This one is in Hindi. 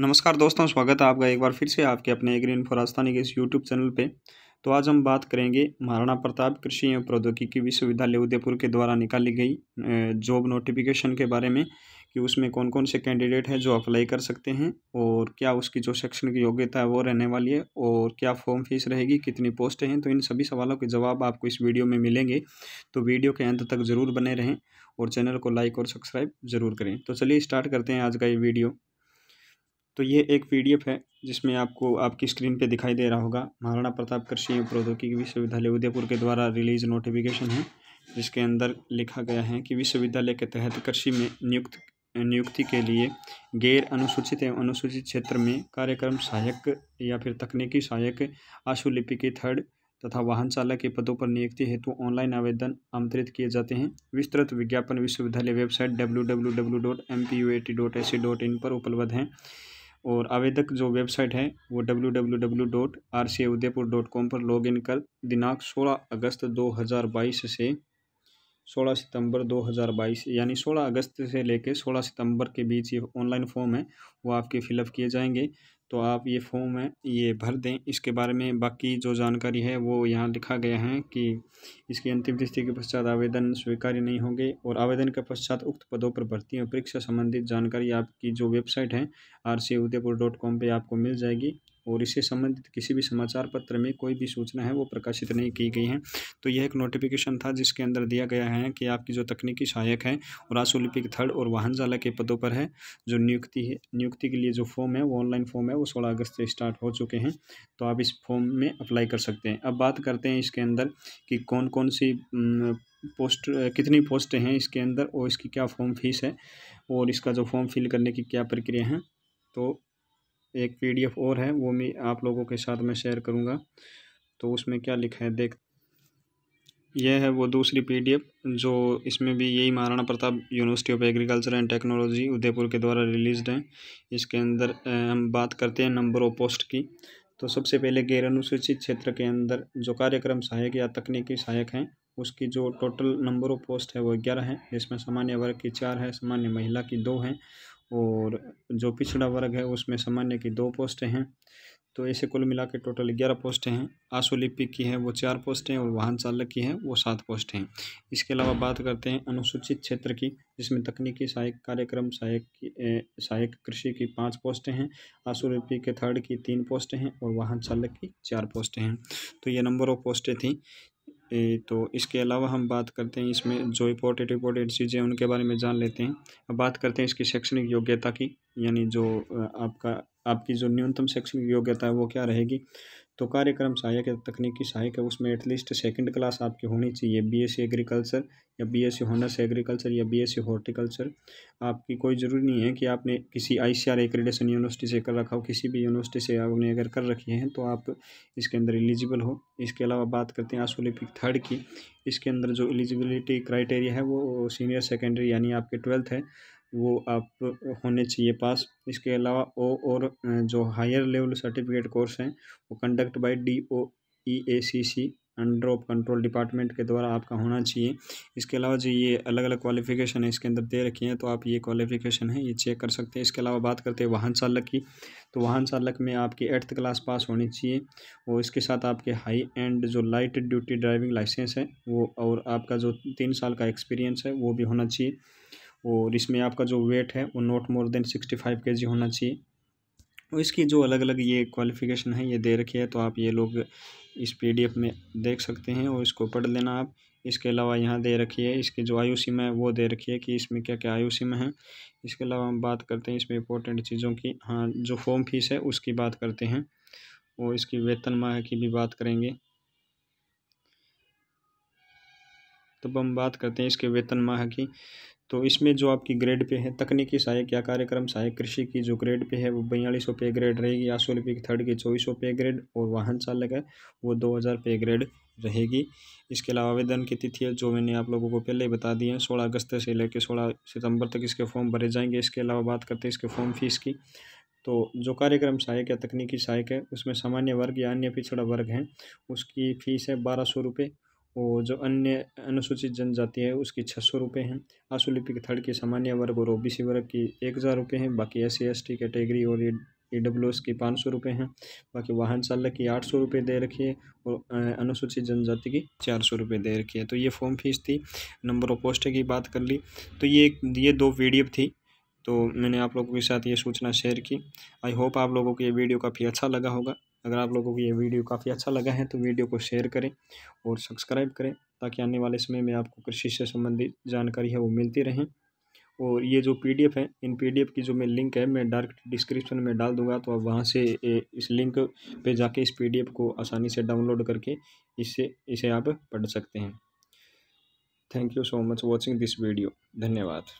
नमस्कार दोस्तों स्वागत है आपका एक बार फिर से आपके अपने एग्री फॉर राजस्थानी के इस यूट्यूब चैनल पे तो आज हम बात करेंगे महाराणा प्रताप कृषि एवं प्रौद्योगिकी विश्वविद्यालय उदयपुर के द्वारा निकाली गई जॉब नोटिफिकेशन के बारे में कि उसमें कौन कौन से कैंडिडेट हैं जो अप्लाई कर सकते हैं और क्या उसकी जो सेक्शन की योग्यता है वो रहने वाली है और क्या फॉर्म फीस रहेगी कितनी पोस्ट हैं तो इन सभी सवालों के जवाब आपको इस वीडियो में मिलेंगे तो वीडियो के अंत तक ज़रूर बने रहें और चैनल को लाइक और सब्सक्राइब ज़रूर करें तो चलिए स्टार्ट करते हैं आज का ये वीडियो तो ये एक पीडीएफ है जिसमें आपको आपकी स्क्रीन पे दिखाई दे रहा होगा महाराणा प्रताप कृषि प्रौद्योगिकी विश्वविद्यालय उदयपुर के द्वारा रिलीज नोटिफिकेशन है जिसके अंदर लिखा गया है कि विश्वविद्यालय के तहत कृषि में नियुक्त नियुक्ति के लिए गैर अनुसूचित एवं अनुसूचित क्षेत्र में कार्यक्रम सहायक या फिर तकनीकी सहायक आशुलिपि के थर्ड तथा वाहन चालक के पदों पर नियुक्ति हेतु ऑनलाइन आवेदन आमंत्रित किए जाते हैं विस्तृत विज्ञापन विश्वविद्यालय website W W W dot M P U A T A C in पर उपलब्ध हैं और आवेदक जो वेबसाइट है वो W W W dot R C Udaipur dot com पर लॉग इन कर दिनांक सोलह अगस्त दो हज़ार बाईस से 16 सितंबर 2022 यानी 16 अगस्त से लेकर 16 सितंबर के बीच ये ऑनलाइन फॉर्म है वो आपके फिलअप किए जाएंगे तो आप ये फॉर्म है ये भर दें इसके बारे में बाकी जो जानकारी है वो यहाँ लिखा गया है कि इसकी अंतिम तिथि के पश्चात आवेदन स्वीकार्य नहीं होंगे और आवेदन के पश्चात उक्त पदों पर भर्ती और परीक्षा संबंधित जानकारी आपकी जो वेबसाइट है R C Udaipur dot com पर आपको मिल जाएगी और इससे संबंधित किसी भी समाचार पत्र में कोई भी सूचना है वो प्रकाशित नहीं की गई है तो यह एक नोटिफिकेशन था जिसके अंदर दिया गया है कि आपकी जो तकनीकी सहायक है और थर्ड और वाहन चालक के पदों पर है जो नियुक्ति है नियुक्ति के लिए जो फॉर्म है वो ऑनलाइन फॉर्म है वो सोलह अगस्त से स्टार्ट हो चुके हैं तो आप इस फॉर्म में अप्लाई कर सकते हैं अब बात करते हैं इसके अंदर कि कौन कौन सी पोस्ट कितनी पोस्टें हैं इसके अंदर और इसकी क्या फॉर्म फीस है और इसका जो फॉर्म फिल करने की क्या प्रक्रिया है तो एक पीडीएफ और है वो मैं आप लोगों के साथ में शेयर करूँगा तो उसमें क्या लिखा है देख यह है वो दूसरी पीडीएफ जो इसमें भी यही Maharana Pratap university of agriculture and technology Udaipur के द्वारा रिलीज है इसके अंदर हम बात करते हैं नंबर ऑफ पोस्ट की तो सबसे पहले गैर अनुसूचित क्षेत्र के अंदर जो कार्यक्रम सहायक या तकनीकी सहायक हैं उसकी जो टोटल नंबर ऑफ पोस्ट है वो ग्यारह है जिसमें सामान्य वर्ग की चार है सामान्य महिला की दो हैं और जो पिछड़ा वर्ग है उसमें सामान्य की दो पोस्टें हैं तो ऐसे कुल मिला के टोटल ग्यारह पोस्टें हैं आशुलिपिक की है वो चार पोस्टें और वाहन चालक की है वो सात पोस्टें हैं इसके अलावा बात करते हैं अनुसूचित क्षेत्र की जिसमें तकनीकी सहायक कार्यक्रम सहायक सहायक कृषि की पाँच पोस्टें हैं आशुलिपिक के थर्ड की तीन पोस्टें हैं और वाहन चालक की चार पोस्टें हैं तो ये नंबर ऑफ पोस्टें थी ए, तो इसके अलावा हम बात करते हैं इसमें जो इम्पोर्टेंट इम्पोर्टेंट चीज़ें उनके बारे में जान लेते हैं अब बात करते हैं इसकी शैक्षणिक योग्यता की यानी जो आपका आपकी जो न्यूनतम शैक्षणिक योग्यता है वो क्या रहेगी तो कार्यक्रम सहायक या तकनीकी सहायक है उसमें एटलीस्ट सेकंड क्लास आपकी होनी चाहिए बीएससी एग्रीकल्चर या बीएससी हॉनर्स एग्रीकल्चर या बीएससी हॉर्टिकल्चर आपकी कोई ज़रूरी नहीं है कि आपने किसी आईसीआर एक्रेडिशन यूनिवर्सिटी से कर रखा हो किसी भी यूनिवर्सिटी से आपने अगर कर रखी है तो आप इसके अंदर एलिजिबल हो इसके अलावा बात करते हैं आसोलिपिक थर्ड की इसके अंदर जो एलिजिबिलिटी क्राइटेरिया है वो सीनियर सेकेंडरी यानी आपके ट्वेल्थ है वो आप होने चाहिए पास इसके अलावा ओ और जो हायर लेवल सर्टिफिकेट कोर्स हैं वो conduct by D O E A C C under of control department के द्वारा आपका होना चाहिए इसके अलावा जो ये अलग अलग क्वालिफिकेशन है इसके अंदर दे रखी हैं तो आप ये क्वालिफिकेशन है ये चेक कर सकते हैं इसके अलावा बात करते हैं वाहन चालक की तो वाहन चालक में आपकी एट्थ क्लास पास होनी चाहिए और इसके साथ आपके हाई एंड जो लाइट ड्यूटी ड्राइविंग लाइसेंस है वो और आपका जो तीन साल का एक्सपीरियंस है वो भी होना चाहिए और इसमें आपका जो वेट है वो not more than sixty five K G होना चाहिए और इसकी जो अलग अलग ये क्वालिफ़िकेशन है ये दे रखी है तो आप ये लोग इस पीडीएफ में देख सकते हैं और इसको पढ़ लेना आप इसके अलावा यहाँ दे रखी है इसकी जो आयु सीमा है वो दे रखी है कि इसमें क्या क्या आयु सीमा है इसके अलावा हम बात करते हैं इसमें इंपॉर्टेंट चीज़ों की हाँ जो फॉर्म फीस है उसकी बात करते हैं और इसकी वेतन माह की भी बात करेंगे तब हम बात करते हैं इसके वेतन माह की तो इसमें जो आपकी ग्रेड पे है तकनीकी सहायक या कार्यक्रम सहायक कृषि की जो ग्रेड पे है वो बयालीस सौ पे ग्रेड रहेगी आठ सौ रुपये की थर्ड की चौबीस सौ पे ग्रेड और वाहन चालक है वो दो हज़ार पे ग्रेड रहेगी इसके अलावा आवेदन की तिथि है जो मैंने आप लोगों को पहले ही बता दी है सोलह अगस्त से लेकर सोलह सितंबर तक इसके फॉर्म भरे जाएंगे इसके अलावा बात करते हैं इसके फॉर्म फीस की तो जो कार्यक्रम सहायक या तकनीकी सहायक है उसमें सामान्य वर्ग या अन्य पिछड़ा वर्ग है उसकी फ़ीस है बारह सौ रुपये और जो अन्य अनुसूचित जनजाति है उसकी छः सौ रुपये हैं आशुलिपिक थर्ड के सामान्य वर्ग और ओबीसी वर्ग की एक हज़ार रुपये हैं बाकी एस सी कैटेगरी और ई डब्ल्यू एस की पाँच सौ रुपये हैं बाकी वाहन चालक की आठ सौ रुपये दे रखी है और अनुसूचित जनजाति की चार सौ रुपये दे रखी है तो ये फॉर्म फीस थी नंबर ऑफ पोस्ट की बात कर ली तो ये ये दो वीडियो थी तो मैंने आप लोगों के साथ ये सूचना शेयर की आई होप आप लोगों को ये वीडियो काफ़ी अच्छा लगा होगा अगर आप लोगों को ये वीडियो काफ़ी अच्छा लगा है तो वीडियो को शेयर करें और सब्सक्राइब करें ताकि आने वाले समय में आपको कृषि से संबंधित जानकारी है वो मिलती रहें और ये जो पीडीएफ है इन पीडीएफ की जो मैं लिंक है मैं डायरेक्ट डिस्क्रिप्शन में डाल दूंगा तो आप वहाँ से इस लिंक पे जाके इस पीडीएफ को आसानी से डाउनलोड करके इससे इसे आप पढ़ सकते हैं thank you so much watching this video धन्यवाद